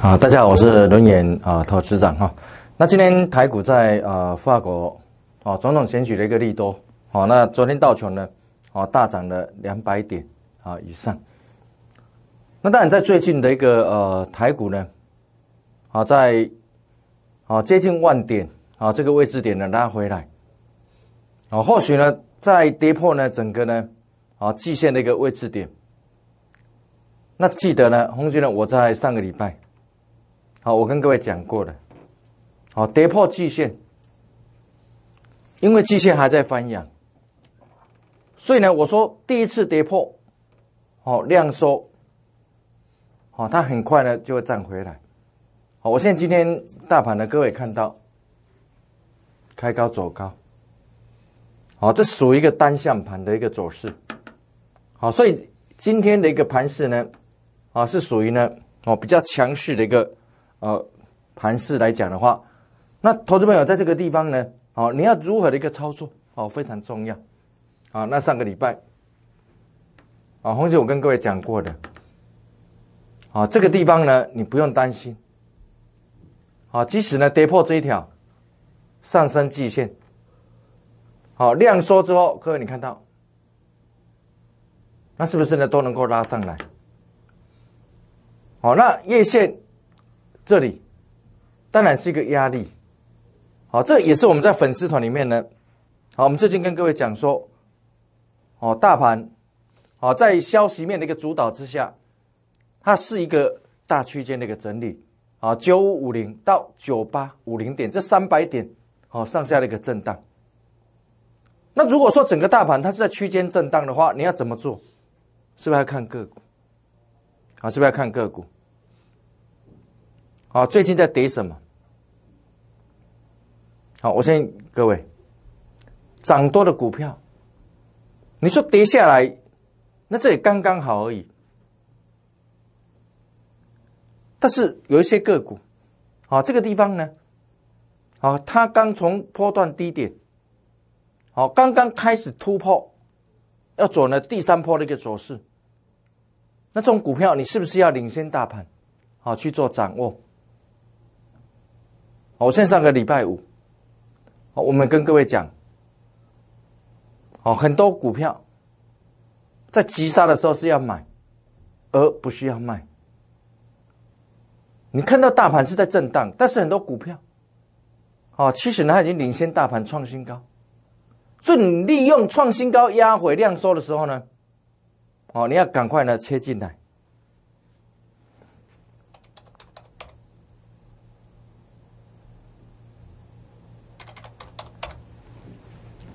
啊，大家好，我是轮眼啊，投事长哈。那今天台股在啊法国啊总统选举的一个利多，好，那昨天道琼呢啊大涨了两百点啊以上。那当然，在最近的一个呃台股呢啊在啊接近万点啊这个位置点呢拉回来，啊或许呢在跌破呢整个呢啊季线的一个位置点。那记得呢，红军呢，我在上个礼拜。好，我跟各位讲过了。好，跌破季线，因为季线还在翻扬。所以呢，我说第一次跌破，哦，量缩，哦，它很快呢就会涨回来。好，我现在今天大盘呢，各位看到，开高走高。好，这属于一个单向盘的一个走势。好，所以今天的一个盘势呢，啊，是属于呢，哦，比较强势的一个。呃，盘势来讲的话，那投资朋友在这个地方呢，好，你要如何的一个操作？哦，非常重要。啊，那上个礼拜，啊，红姐我跟各位讲过的，啊，这个地方呢，你不用担心。啊，即使呢跌破这一条上升季线，好，量缩之后，各位你看到，那是不是呢都能够拉上来？好，那叶线。这里当然是一个压力，好，这也是我们在粉丝团里面呢，好，我们最近跟各位讲说，哦，大盘，哦，在消息面的一个主导之下，它是一个大区间的一个整理，啊，九五零到九八五零点这三百点，好，上下的一个震荡。那如果说整个大盘它是在区间震荡的话，你要怎么做？是不是要看个股？啊，是不是要看个股？啊，最近在跌什么？好，我先各位，涨多的股票，你说跌下来，那这也刚刚好而已。但是有一些个股，啊，这个地方呢，啊，它刚从波段低点，好，刚刚开始突破，要走呢第三波的一个走势。那这种股票，你是不是要领先大盘？好，去做掌握。哦，像上个礼拜五，我们跟各位讲，哦，很多股票在急杀的时候是要买，而不是要卖。你看到大盘是在震荡，但是很多股票，哦，其实呢已经领先大盘创新高，所以你利用创新高压回量缩的时候呢，哦，你要赶快呢切进来。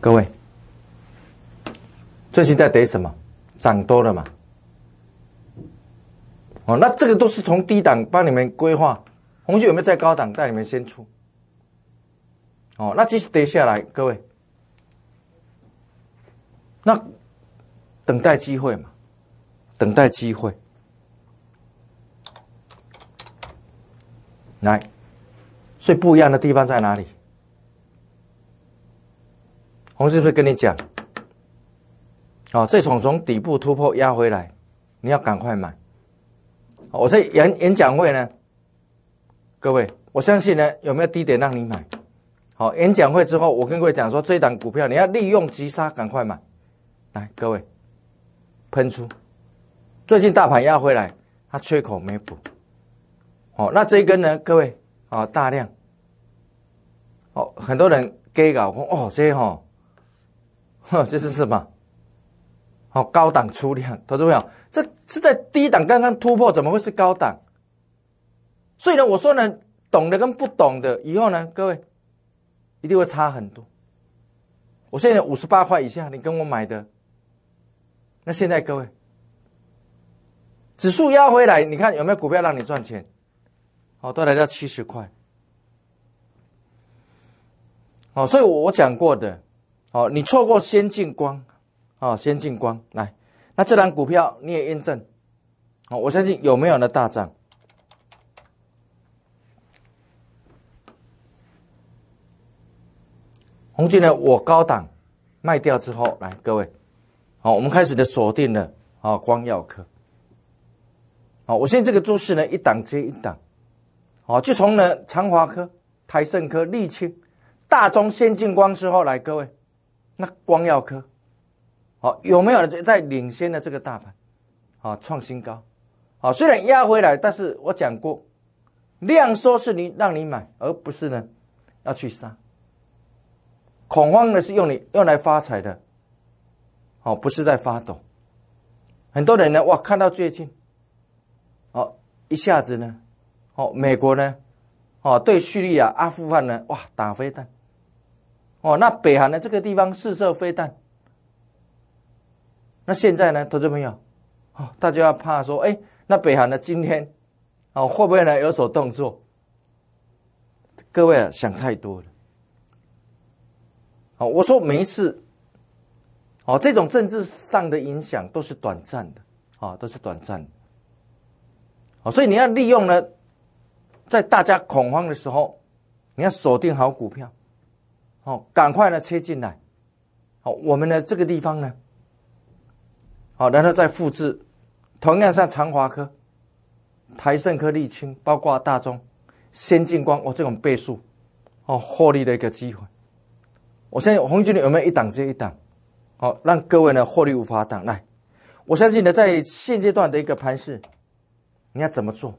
各位，最近在跌什么？涨多了嘛？哦，那这个都是从低档帮你们规划。红旭有没有在高档带你们先出？哦，那即使跌下来，各位，那等待机会嘛，等待机会。来，所以不一样的地方在哪里？我是不是跟你讲？好，这从从底部突破压回来，你要赶快买。我在演演讲会呢，各位，我相信呢，有没有低点让你买？好，演讲会之后，我跟各位讲说，这档股票你要利用急杀赶快买。来，各位，喷出，最近大盘压回来，它缺口没补。好，那这一根呢，各位，好大量。哦，很多人 gay 搞空哦，这些吼。这是什么？哦，高档出量，投资朋友，这是在低档刚刚突破，怎么会是高档？所以呢，我说呢，懂得跟不懂的，以后呢，各位一定会差很多。我现在五十八块以下，你跟我买的，那现在各位指数压回来，你看有没有股票让你赚钱？哦，都来到七十块。哦，所以我讲过的。哦，你错过先进光，哦，先进光来，那这档股票你也验证，哦，我相信有没有呢大涨？红军呢，我高档卖掉之后来，各位，好，我们开始的锁定了啊，光耀科，好，我现在这个注势呢，一档接一档，哦，就从呢长华科、台盛科、沥青、大中先进光之后来，各位。那光耀科，好有没有在领先的这个大盘，啊，创新高，啊，虽然压回来，但是我讲过，量缩是你让你买，而不是呢要去杀。恐慌呢是用你用来发财的，哦不是在发抖。很多人呢哇看到最近，哦一下子呢，哦美国呢，哦对叙利亚、阿富汗呢哇打飞弹。哦，那北韩的这个地方试射飞弹，那现在呢，投资朋友，哦，大家要怕说，哎，那北韩呢今天，哦，会不会呢有所动作？各位啊，想太多了。哦，我说没事。哦，这种政治上的影响都是短暂的，啊，都是短暂的。哦，所以你要利用呢，在大家恐慌的时候，你要锁定好股票。哦，赶快呢，切进来，好，我们呢这个地方呢，好，然后再复制，同样像长华科、台盛科、沥青，包括大中、先进光哦这种倍数，哦获利的一个机会。我相信红军，你有没有一档接一档，好让各位呢获利无法挡来。我相信呢，在现阶段的一个盘势，你要怎么做？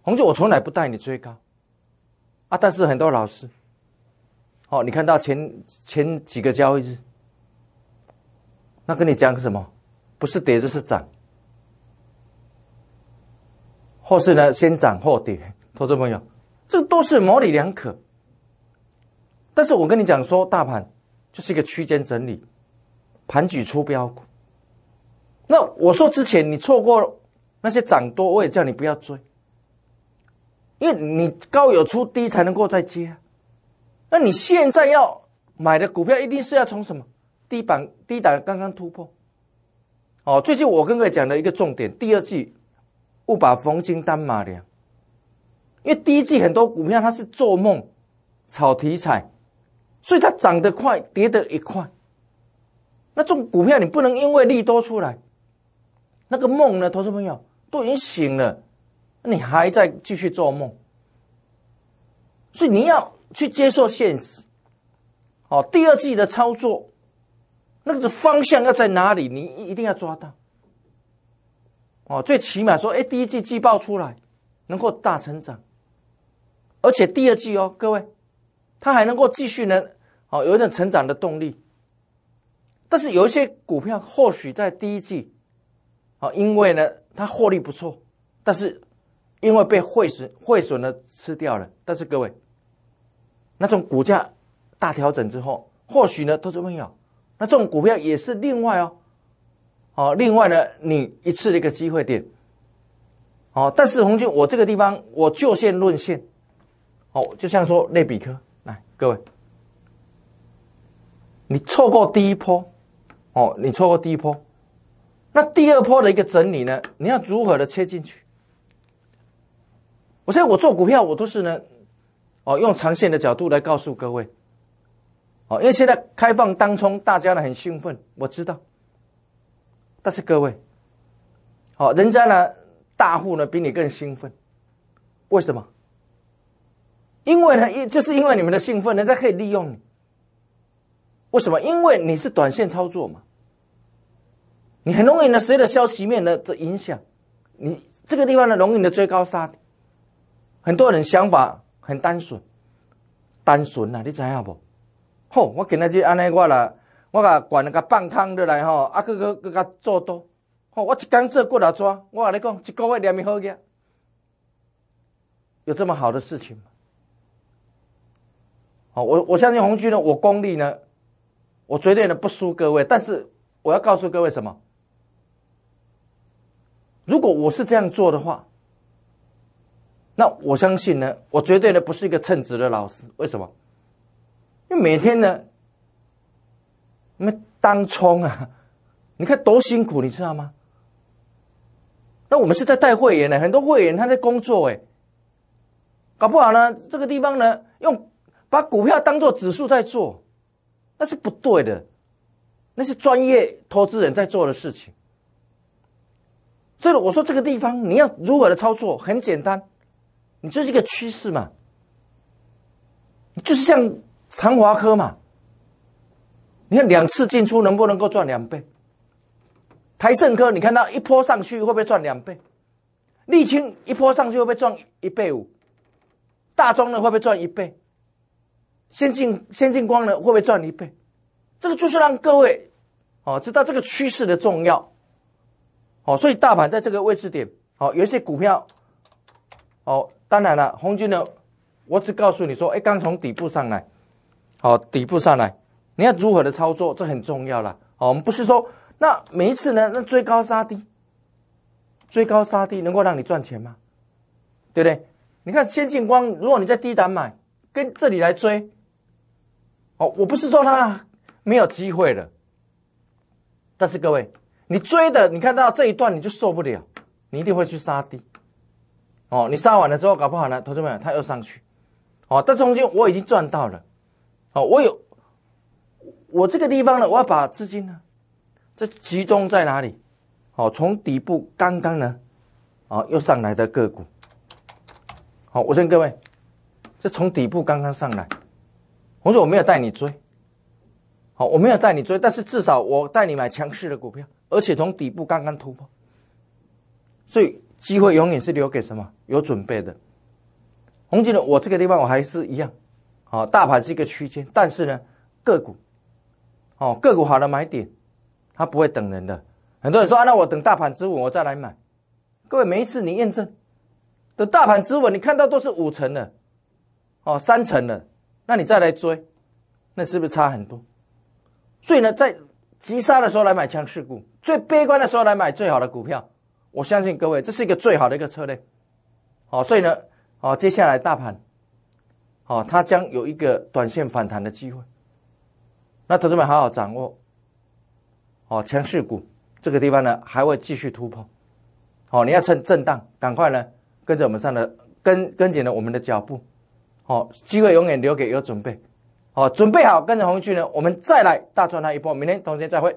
红军，我从来不带你追高，啊，但是很多老师。哦，你看到前前几个交易日，那跟你讲什么？不是跌就是涨，或是呢先涨后跌，投资朋友，这都是模棱两可。但是我跟你讲说，大盘就是一个区间整理，盘举出标股。那我说之前你错过那些涨多我也叫你不要追，因为你高有出低才能够再接。那你现在要买的股票，一定是要从什么低板低档刚刚突破。哦，最近我刚位讲的一个重点，第二季勿把逢金当马良，因为第一季很多股票它是做梦炒题材，所以它涨得快，跌得也快。那这种股票你不能因为利多出来，那个梦呢，投资朋友都已经醒了，你还在继续做梦，所以你要。去接受现实，哦，第二季的操作那个方向要在哪里？你一定要抓到哦。最起码说，哎，第一季季报出来能够大成长，而且第二季哦，各位，它还能够继续呢。哦，有一成长的动力。但是有一些股票或许在第一季，哦，因为呢它获利不错，但是因为被汇损汇损的吃掉了。但是各位。那种股价大调整之后，或许呢都是没有。那这种股票也是另外哦，哦，另外呢，你一次的一个机会点，哦。但是红军，我这个地方我就线论线，哦，就像说类比科来，各位，你错过第一波，哦，你错过第一波，那第二波的一个整理呢，你要如何的切进去？我现在我做股票，我都是呢。哦，用长线的角度来告诉各位，哦，因为现在开放当中，大家呢很兴奋，我知道。但是各位，哦，人家呢大户呢比你更兴奋，为什么？因为呢，就是因为你们的兴奋，人家可以利用你。为什么？因为你是短线操作嘛，你很容易呢随着消息面的的影响，你这个地方呢容易的追高杀很多人想法。很单纯，单纯呐，你知影不？吼，我今仔日安尼我啦，我甲管个放空落来吼，啊，去去去，甲做多，吼，我一工做过来抓，我话你讲，一个月两米好个，有这么好的事情吗？好，我我相信红军呢，我功力呢，我绝对呢不输各位，但是我要告诉各位什么？如果我是这样做的话。那我相信呢，我绝对呢不是一个称职的老师。为什么？因为每天呢，你们当冲啊，你看多辛苦，你知道吗？那我们是在带会员呢，很多会员他在工作哎，搞不好呢，这个地方呢，用把股票当做指数在做，那是不对的，那是专业投资人在做的事情。所以我说，这个地方你要如何的操作？很简单。你这是一个趋势嘛？你就是像长华科嘛？你看两次进出能不能够赚两倍？台盛科，你看到一波上去会不会赚两倍？沥青一波上去会不会赚一倍五？大庄的会不会赚一倍？先进先进光呢会不会赚一倍？这个就是让各位哦知道这个趋势的重要哦，所以大盘在这个位置点哦，有一些股票。哦，当然了，红军的，我只告诉你说，哎，刚从底部上来，好，底部上来，你要如何的操作，这很重要了。好，我们不是说那每一次呢，那追高杀低，追高杀低能够让你赚钱吗？对不对？你看先进光，如果你在低档买，跟这里来追，哦，我不是说它没有机会了，但是各位，你追的，你看到这一段你就受不了，你一定会去杀低。哦，你杀完了之后，搞不好呢，同志们，他又上去。哦，但是红军我已经赚到了。哦，我有，我这个地方呢，我要把资金呢，这集中在哪里？哦，从底部刚刚呢，哦，又上来的个股。好，我问各位，这从底部刚刚上来，我说我没有带你追。好，我没有带你追，但是至少我带你买强势的股票，而且从底部刚刚突破，所以。机会永远是留给什么有准备的。红姐呢？我这个地方我还是一样，好，大盘是一个区间，但是呢，个股，哦，个股好的买点，它不会等人的。很多人说，那我等大盘之稳我再来买。各位，每一次你验证，等大盘之稳，你看到都是五成的，哦，三成的，那你再来追，那是不是差很多？所以呢，在急杀的时候来买强势股，最悲观的时候来买最好的股票。我相信各位，这是一个最好的一个策略，好，所以呢，好，接下来大盘，好，它将有一个短线反弹的机会。那同志们好好掌握，哦，强势股这个地方呢还会继续突破，哦，你要趁震荡赶快呢跟着我们上的跟跟紧了我们的脚步，哦，机会永远留给有准备，哦，准备好跟着红军呢，我们再来大赚它一波。明天同时间再会。